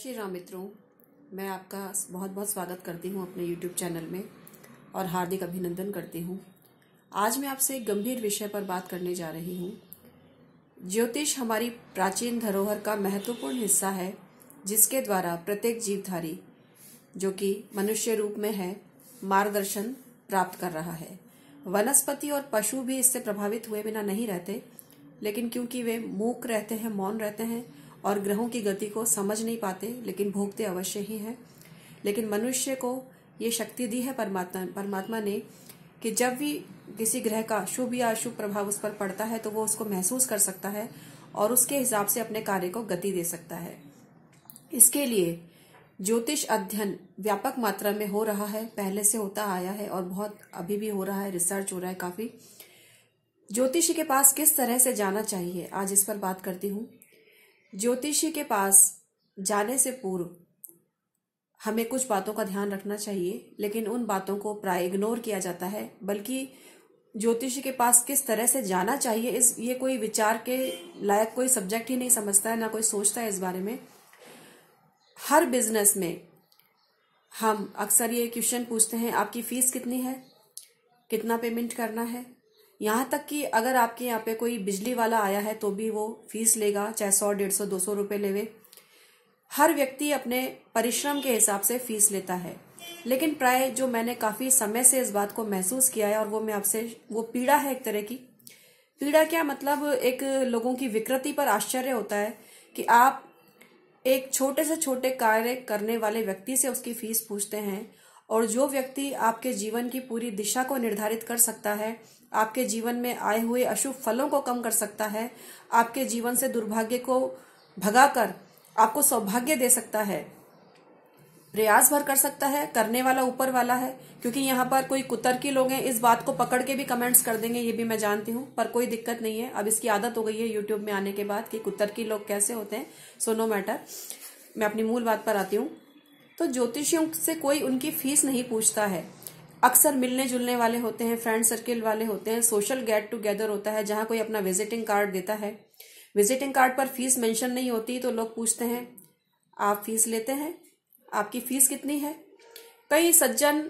श्री राम मित्रों मैं आपका बहुत बहुत स्वागत करती हूँ अपने यूट्यूब चैनल में और हार्दिक अभिनंदन करती हूँ आज मैं आपसे एक गंभीर विषय पर बात करने जा रही हूँ ज्योतिष हमारी प्राचीन धरोहर का महत्वपूर्ण हिस्सा है जिसके द्वारा प्रत्येक जीवधारी जो कि मनुष्य रूप में है मार्गदर्शन प्राप्त कर रहा है वनस्पति और पशु भी इससे प्रभावित हुए बिना नहीं रहते लेकिन क्योंकि वे मूक रहते हैं मौन रहते हैं और ग्रहों की गति को समझ नहीं पाते लेकिन भोगते अवश्य ही हैं लेकिन मनुष्य को ये शक्ति दी है परमात्मा परमात्मा ने कि जब भी किसी ग्रह का शुभ या अशुभ प्रभाव उस पर पड़ता है तो वो उसको महसूस कर सकता है और उसके हिसाब से अपने कार्य को गति दे सकता है इसके लिए ज्योतिष अध्ययन व्यापक मात्रा में हो रहा है पहले से होता आया है और बहुत अभी भी हो रहा है रिसर्च हो रहा है काफी ज्योतिषी के पास किस तरह से जाना चाहिए आज इस पर बात करती हूँ ज्योतिषी के पास जाने से पूर्व हमें कुछ बातों का ध्यान रखना चाहिए लेकिन उन बातों को प्राय इग्नोर किया जाता है बल्कि ज्योतिषी के पास किस तरह से जाना चाहिए इस ये कोई विचार के लायक कोई सब्जेक्ट ही नहीं समझता है ना कोई सोचता है इस बारे में हर बिजनेस में हम अक्सर ये क्वेश्चन पूछते हैं आपकी फीस कितनी है कितना पेमेंट करना है यहाँ तक कि अगर आपके यहाँ पे कोई बिजली वाला आया है तो भी वो फीस लेगा चाहे सौ डेढ़ सौ दो सौ रुपये लेवे हर व्यक्ति अपने परिश्रम के हिसाब से फीस लेता है लेकिन प्राय जो मैंने काफ़ी समय से इस बात को महसूस किया है और वो मैं आपसे वो पीड़ा है एक तरह की पीड़ा क्या मतलब एक लोगों की विकृति पर आश्चर्य होता है कि आप एक छोटे से छोटे कार्य करने वाले व्यक्ति से उसकी फीस पूछते हैं और जो व्यक्ति आपके जीवन की पूरी दिशा को निर्धारित कर सकता है आपके जीवन में आए हुए अशुभ फलों को कम कर सकता है आपके जीवन से दुर्भाग्य को भगाकर आपको सौभाग्य दे सकता है प्रयास भर कर सकता है करने वाला ऊपर वाला है क्योंकि यहाँ पर कोई कुतर की लोग हैं इस बात को पकड़ के भी कमेंट्स कर देंगे ये भी मैं जानती हूँ पर कोई दिक्कत नहीं है अब इसकी आदत हो गई है यूट्यूब में आने के बाद कि कुतर की लोग कैसे होते हैं सो नो मैटर मैं अपनी मूल बात पर आती हूँ तो ज्योतिषियों से कोई उनकी फीस नहीं पूछता है अक्सर मिलने जुलने वाले होते हैं फ्रेंड सर्किल वाले होते हैं सोशल गेट टुगेदर होता है जहां कोई अपना विजिटिंग कार्ड देता है विजिटिंग कार्ड पर फीस मेंशन नहीं होती तो लोग पूछते हैं आप फीस लेते हैं आपकी फीस कितनी है कई सज्जन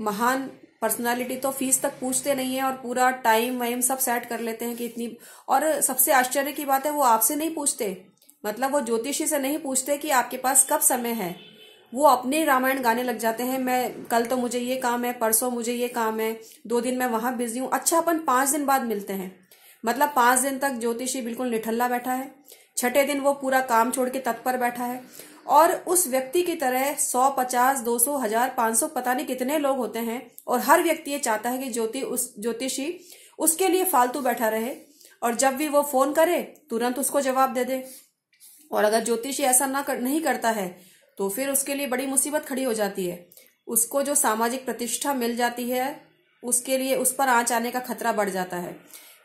महान पर्सनालिटी तो फीस तक पूछते नहीं है और पूरा टाइम वाइम सब सेट कर लेते हैं कि इतनी और सबसे आश्चर्य की बात है वो आपसे नहीं पूछते मतलब वो ज्योतिषी से नहीं पूछते कि आपके पास कब समय है वो अपने रामायण गाने लग जाते हैं मैं कल तो मुझे ये काम है परसों मुझे ये काम है दो दिन मैं वहां बिजी हूं अच्छा अपन पांच दिन बाद मिलते हैं मतलब पांच दिन तक ज्योतिषी बिल्कुल निठल्ला बैठा है छठे दिन वो पूरा काम छोड़ के तत्पर बैठा है और उस व्यक्ति की तरह सौ पचास दो सौ हजार पांच सौ पता नहीं कितने लोग होते हैं और हर व्यक्ति ये चाहता है कि ज्योति उस ज्योतिषी उसके लिए फालतू बैठा रहे और जब भी वो फोन करे तुरंत उसको जवाब दे दे और अगर ज्योतिषी ऐसा ना कर, नहीं करता है तो फिर उसके लिए बड़ी मुसीबत खड़ी हो जाती है उसको जो सामाजिक प्रतिष्ठा मिल जाती है उसके लिए उस पर आँच आने का खतरा बढ़ जाता है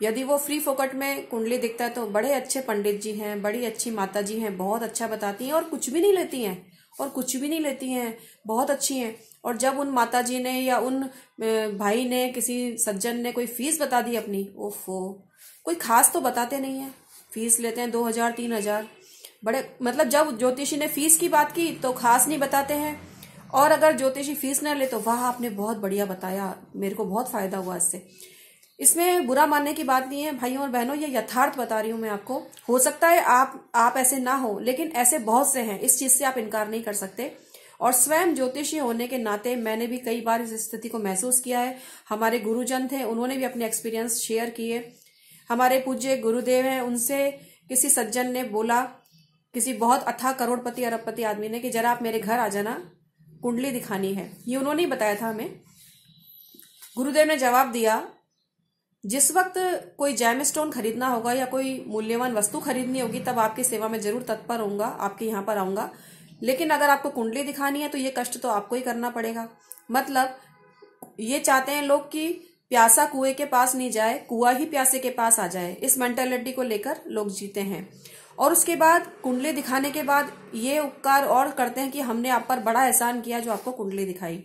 यदि वो फ्री फोकट में कुंडली दिखता है तो बड़े अच्छे पंडित जी हैं बड़ी अच्छी माता जी हैं बहुत अच्छा बताती हैं और कुछ भी नहीं लेती हैं और कुछ भी नहीं लेती हैं बहुत अच्छी हैं और जब उन माता जी ने या उन भाई ने किसी सज्जन ने कोई फीस बता दी अपनी ओफो कोई खास तो बताते नहीं है फीस लेते हैं दो हजार तीन हजार बड़े मतलब जब ज्योतिषी ने फीस की बात की तो खास नहीं बताते हैं और अगर ज्योतिषी फीस न ले तो वाह आपने बहुत बढ़िया बताया मेरे को बहुत फायदा हुआ इससे इसमें बुरा मानने की बात नहीं है भाइयों और बहनों ये यथार्थ बता रही हूं मैं आपको हो सकता है आप आप ऐसे ना हो लेकिन ऐसे बहुत से हैं इस चीज से आप इनकार नहीं कर सकते और स्वयं ज्योतिषी होने के नाते मैंने भी कई बार इस स्थिति को महसूस किया है हमारे गुरुजन थे उन्होंने भी अपने एक्सपीरियंस शेयर किए हमारे पूज्य गुरुदेव हैं उनसे किसी सज्जन ने बोला किसी बहुत अथा करोड़पति अरबपति आदमी ने कि जरा आप मेरे घर आ जाना कुंडली दिखानी है ये उन्होंने ही बताया था हमें गुरुदेव ने जवाब दिया जिस वक्त कोई जैम स्टोन खरीदना होगा या कोई मूल्यवान वस्तु खरीदनी होगी तब आपकी सेवा में जरूर तत्पर होऊंगा आपके यहाँ पर आऊंगा लेकिन अगर आपको कुंडली दिखानी है तो ये कष्ट तो आपको ही करना पड़ेगा मतलब ये चाहते हैं लोग कि प्यासा कुएं के पास नहीं जाए कुआ ही प्यासे के पास आ जाए इस मेंटेलिटी को लेकर लोग जीते हैं और उसके बाद कुंडली दिखाने के बाद ये उपकार और करते हैं कि हमने आप पर बड़ा एहसान किया जो आपको कुंडली दिखाई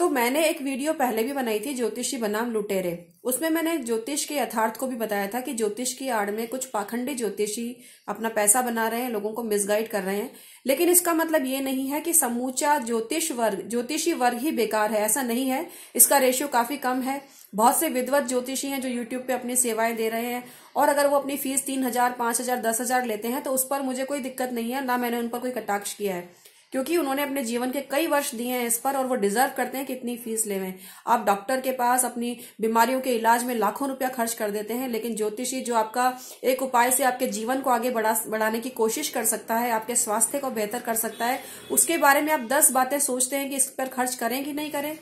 तो मैंने एक वीडियो पहले भी बनाई थी ज्योतिषी बनाम लुटेरे उसमें मैंने ज्योतिष के यथार्थ को भी बताया था कि ज्योतिष की आड़ में कुछ पाखंडी ज्योतिषी अपना पैसा बना रहे हैं लोगों को मिसगाइड कर रहे हैं लेकिन इसका मतलब ये नहीं है कि समूचा ज्योतिष वर्ग ज्योतिषी वर्ग ही बेकार है ऐसा नहीं है इसका रेशियो काफी कम है बहुत से विद्वत ज्योतिषी हैं जो यूट्यूब पे अपनी सेवाएं दे रहे हैं और अगर वो अपनी फीस तीन हजार पांच हजार दस हजार लेते हैं तो उस पर मुझे कोई दिक्कत नहीं है ना मैंने उन पर कोई कटाक्ष किया है क्योंकि उन्होंने अपने जीवन के कई वर्ष दिए हैं इस पर और वो डिजर्व करते हैं कि इतनी फीस लेवे आप डॉक्टर के पास अपनी बीमारियों के इलाज में लाखों रुपया खर्च कर देते हैं लेकिन ज्योतिषी जो आपका एक उपाय से आपके जीवन को आगे बढ़ा बढ़ाने की कोशिश कर सकता है आपके स्वास्थ्य को बेहतर कर सकता है उसके बारे में आप दस बातें सोचते हैं कि इस पर खर्च करें कि नहीं करें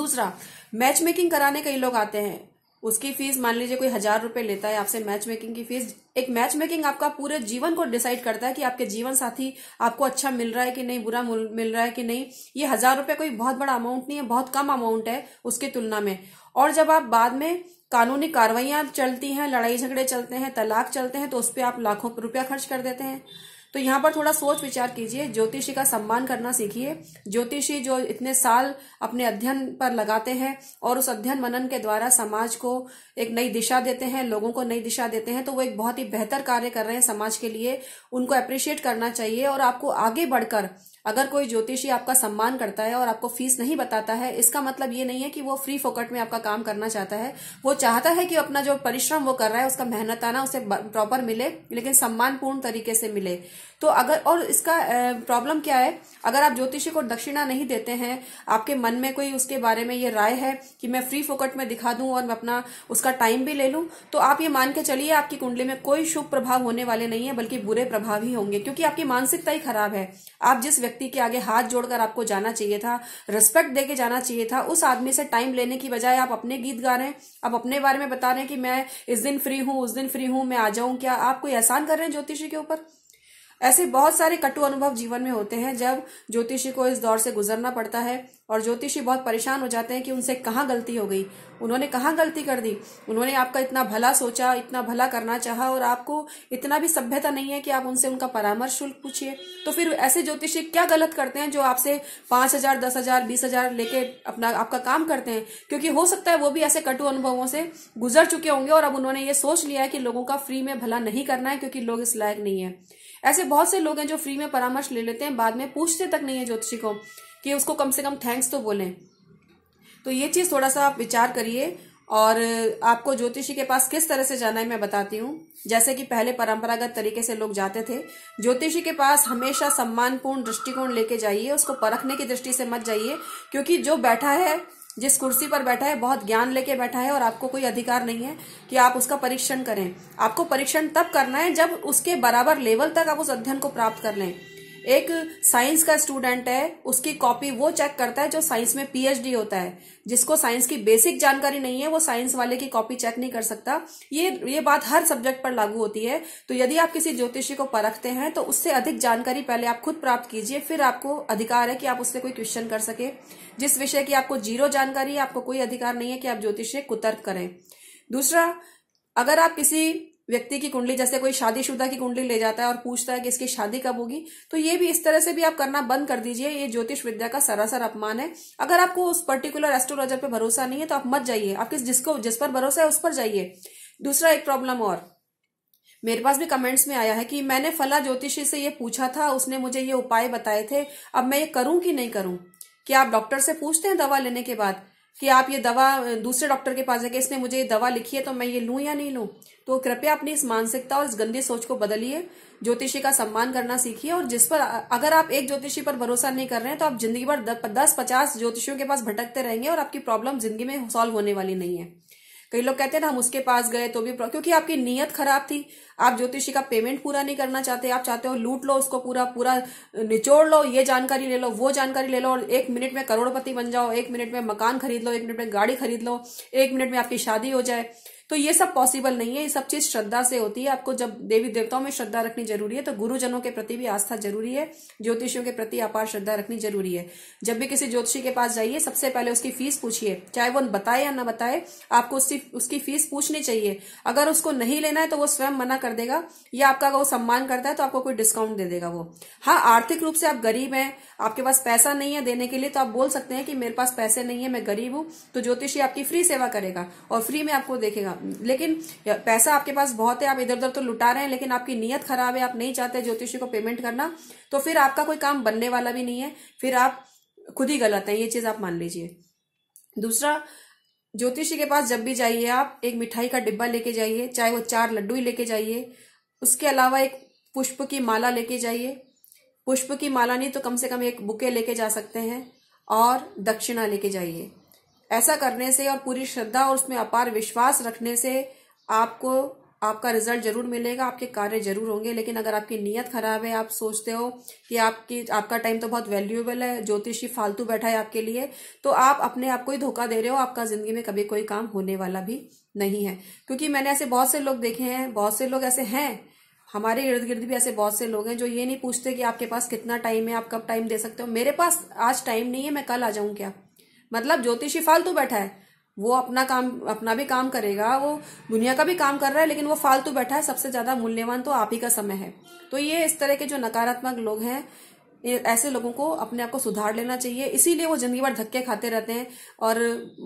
दूसरा मैच मेकिंग कराने कई लोग आते हैं उसकी फीस मान लीजिए कोई हजार रुपए लेता है आपसे मैच मेकिंग की फीस एक मैच मेकिंग आपका पूरे जीवन को डिसाइड करता है कि आपके जीवन साथी आपको अच्छा मिल रहा है कि नहीं बुरा मिल रहा है कि नहीं ये हजार रुपए कोई बहुत बड़ा अमाउंट नहीं है बहुत कम अमाउंट है उसकी तुलना में और जब आप बाद में कानूनी कार्रवाइयां चलती हैं लड़ाई झगड़े चलते हैं तलाक चलते हैं तो उस पर आप लाखों रुपया खर्च कर देते हैं तो यहाँ पर थोड़ा सोच विचार कीजिए ज्योतिषी का सम्मान करना सीखिए ज्योतिषी जो इतने साल अपने अध्ययन पर लगाते हैं और उस अध्ययन मनन के द्वारा समाज को एक नई दिशा देते हैं लोगों को नई दिशा देते हैं तो वो एक बहुत ही बेहतर कार्य कर रहे हैं समाज के लिए उनको अप्रिशिएट करना चाहिए और आपको आगे बढ़कर अगर कोई ज्योतिषी आपका सम्मान करता है और आपको फीस नहीं बताता है इसका मतलब ये नहीं है कि वो फ्री फोकट में आपका काम करना चाहता है वो चाहता है कि अपना जो परिश्रम वो कर रहा है उसका मेहनत आना उसे प्रॉपर मिले लेकिन सम्मानपूर्ण तरीके से मिले तो अगर और इसका प्रॉब्लम क्या है अगर आप ज्योतिषी को दक्षिणा नहीं देते हैं आपके मन में कोई उसके बारे में ये राय है कि मैं फ्री फोकट में दिखा दूं और मैं अपना उसका टाइम भी ले लूं तो आप ये मान के चलिए आपकी कुंडली में कोई शुभ प्रभाव होने वाले नहीं है बल्कि बुरे प्रभाव ही होंगे क्योंकि आपकी मानसिकता ही खराब है आप जिस व्यक्ति के आगे हाथ जोड़कर आपको जाना चाहिए था रिस्पेक्ट दे के जाना चाहिए था उस आदमी से टाइम लेने की बजाय आप अपने गीत गा रहे हैं आप अपने बारे में बता रहे हैं कि मैं इस दिन फ्री हूं उस दिन फ्री हूं मैं आ जाऊं क्या आप कोई एहसान कर रहे हैं ज्योतिषी के ऊपर ऐसे बहुत सारे कटु अनुभव जीवन में होते हैं जब ज्योतिषी को इस दौर से गुजरना पड़ता है और ज्योतिषी बहुत परेशान हो जाते हैं कि उनसे कहाँ गलती हो गई उन्होंने कहाँ गलती कर दी उन्होंने आपका इतना भला सोचा इतना भला करना चाहा और आपको इतना भी सभ्यता नहीं है कि आप उनसे उनका परामर्श शुल्क पूछिए तो फिर ऐसे ज्योतिषी क्या गलत करते हैं जो आपसे पांच हजार दस हजार बीस हजार लेके अपना आपका काम करते हैं क्योंकि हो सकता है वो भी ऐसे कटु अनुभवों से गुजर चुके होंगे और अब उन्होंने ये सोच लिया है कि लोगों का फ्री में भला नहीं करना है क्योंकि लोग इस लायक नहीं है ऐसे बहुत से लोग हैं जो फ्री में परामर्श ले लेते हैं बाद में पूछते तक नहीं है ज्योतिषी को कि उसको कम से कम थैंक्स तो बोलें तो ये चीज थोड़ा सा आप विचार करिए और आपको ज्योतिषी के पास किस तरह से जाना है मैं बताती हूँ जैसे कि पहले परंपरागत तरीके से लोग जाते थे ज्योतिषी के पास हमेशा सम्मानपूर्ण दृष्टिकोण लेके जाइए उसको परखने की दृष्टि से मत जाइए क्योंकि जो बैठा है जिस कुर्सी पर बैठा है बहुत ज्ञान लेके बैठा है और आपको कोई अधिकार नहीं है कि आप उसका परीक्षण करें आपको परीक्षण तब करना है जब उसके बराबर लेवल तक आप उस अध्ययन को प्राप्त कर लें एक साइंस का स्टूडेंट है उसकी कॉपी वो चेक करता है जो साइंस में पीएचडी होता है जिसको साइंस की बेसिक जानकारी नहीं है वो साइंस वाले की कॉपी चेक नहीं कर सकता ये ये बात हर सब्जेक्ट पर लागू होती है तो यदि आप किसी ज्योतिषी को परखते हैं तो उससे अधिक जानकारी पहले आप खुद प्राप्त कीजिए फिर आपको अधिकार है कि आप उससे कोई क्वेश्चन कर सके जिस विषय की आपको जीरो जानकारी है आपको कोई अधिकार नहीं है कि आप ज्योतिष कुतर्क करें दूसरा अगर आप किसी व्यक्ति की कुंडली जैसे कोई शादीशुदा की कुंडली ले जाता है और पूछता है कि इसकी शादी कब होगी तो ये भी इस तरह से भी आप करना बंद कर दीजिए ये ज्योतिष विद्या का सरासर अपमान है अगर आपको उस पर्टिकुलर एस्ट्रोलॉजर पर भरोसा नहीं है तो आप मत जाइए आप किस जिसको जिस पर भरोसा है उस पर जाइए दूसरा एक प्रॉब्लम और मेरे पास भी कमेंट्स में आया है कि मैंने फला ज्योतिषी से ये पूछा था उसने मुझे ये उपाय बताए थे अब मैं ये करूं कि नहीं करूं क्या आप डॉक्टर से पूछते हैं दवा लेने के बाद कि आप ये दवा दूसरे डॉक्टर के पास जाके इसने मुझे ये दवा लिखी है तो मैं ये लू या नहीं लू तो कृपया अपनी इस मानसिकता और इस गंदी सोच को बदलिए ज्योतिषी का सम्मान करना सीखिए और जिस पर अगर आप एक ज्योतिषी पर भरोसा नहीं कर रहे हैं तो आप जिंदगी भर दस पचास ज्योतिषियों के पास भटकते रहेंगे और आपकी प्रॉब्लम जिंदगी में सॉल्व होने वाली नहीं है कई लोग कहते हैं ना हम उसके पास गए तो भी क्योंकि आपकी नियत खराब थी आप ज्योतिषी का पेमेंट पूरा नहीं करना चाहते आप चाहते हो लूट लो उसको पूरा पूरा निचोड़ लो ये जानकारी ले लो वो जानकारी ले लो और एक मिनट में करोड़पति बन जाओ एक मिनट में मकान खरीद लो एक मिनट में गाड़ी खरीद लो एक मिनट में आपकी शादी हो जाए तो ये सब पॉसिबल नहीं है ये सब चीज श्रद्धा से होती है आपको जब देवी देवताओं में श्रद्धा रखनी जरूरी है तो गुरुजनों के प्रति भी आस्था जरूरी है ज्योतिषियों के प्रति अपार श्रद्धा रखनी जरूरी है जब भी किसी ज्योतिषी के पास जाइए सबसे पहले उसकी फीस पूछिए चाहे वो बताए या ना बताए आपको उसकी उसकी फीस पूछनी चाहिए अगर उसको नहीं लेना है तो वो स्वयं मना कर देगा या आपका अगर वो सम्मान करता है तो आपको कोई डिस्काउंट दे देगा वो हाँ आर्थिक रूप से आप गरीब है आपके पास पैसा नहीं है देने के लिए तो आप बोल सकते हैं कि मेरे पास पैसे नहीं है मैं गरीब हूं तो ज्योतिषी आपकी फ्री सेवा करेगा और फ्री में आपको देखेगा लेकिन पैसा आपके पास बहुत है आप इधर उधर तो लुटा रहे हैं लेकिन आपकी नीयत खराब है आप नहीं चाहते ज्योतिषी को पेमेंट करना तो फिर आपका कोई काम बनने वाला भी नहीं है फिर आप खुद ही गलत है ये चीज आप मान लीजिए दूसरा ज्योतिषी के पास जब भी जाइए आप एक मिठाई का डिब्बा लेके जाइए चाहे वो चार लड्डू ही लेके जाइए उसके अलावा एक पुष्प की माला लेके जाइए पुष्प की माला नहीं तो कम से कम एक बुके लेके जा सकते हैं और दक्षिणा लेके जाइए ऐसा करने से और पूरी श्रद्धा और उसमें अपार विश्वास रखने से आपको आपका रिजल्ट जरूर मिलेगा आपके कार्य जरूर होंगे लेकिन अगर आपकी नीयत खराब है आप सोचते हो कि आपकी आपका टाइम तो बहुत वैल्यूएबल है ज्योतिषी फालतू बैठा है आपके लिए तो आप अपने आप को ही धोखा दे रहे हो आपका जिंदगी में कभी कोई काम होने वाला भी नहीं है क्योंकि मैंने ऐसे बहुत से लोग देखे हैं बहुत से लोग ऐसे हैं हमारे इर्द गिर्द भी ऐसे बहुत से लोग हैं जो ये नहीं पूछते कि आपके पास कितना टाइम है आप कब टाइम दे सकते हो मेरे पास आज टाइम नहीं है मैं कल आ जाऊं क्या मतलब ज्योतिषी फालतू बैठा है वो अपना काम अपना भी काम करेगा वो दुनिया का भी काम कर रहा है लेकिन वो फालतू बैठा है सबसे ज्यादा मूल्यवान तो आप ही का समय है तो ये इस तरह के जो नकारात्मक लोग हैं ऐसे लोगों को अपने आप को सुधार लेना चाहिए इसीलिए वो जिंदगी भर धक्के खाते रहते हैं और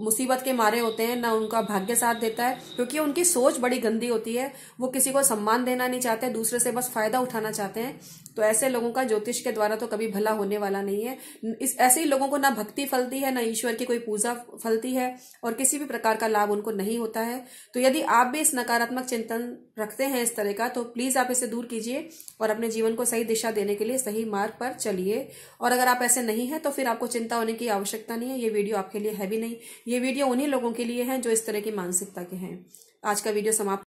मुसीबत के मारे होते हैं ना उनका भाग्य साथ देता है क्योंकि उनकी सोच बड़ी गंदी होती है वो किसी को सम्मान देना नहीं चाहते दूसरे से बस फायदा उठाना चाहते हैं तो ऐसे लोगों का ज्योतिष के द्वारा तो कभी भला होने वाला नहीं है इस ऐसे ही लोगों को ना भक्ति फलती है ना ईश्वर की कोई पूजा फलती है और किसी भी प्रकार का लाभ उनको नहीं होता है तो यदि आप भी इस नकारात्मक चिंतन रखते हैं इस तरह का तो प्लीज आप इसे दूर कीजिए और अपने जीवन को सही दिशा देने के लिए सही मार्ग पर चलिए और अगर आप ऐसे नहीं है तो फिर आपको चिंता होने की आवश्यकता नहीं है ये वीडियो आपके लिए है भी नहीं ये वीडियो उन्हीं लोगों के लिए है जो इस तरह की मानसिकता के हैं आज का वीडियो समाप्त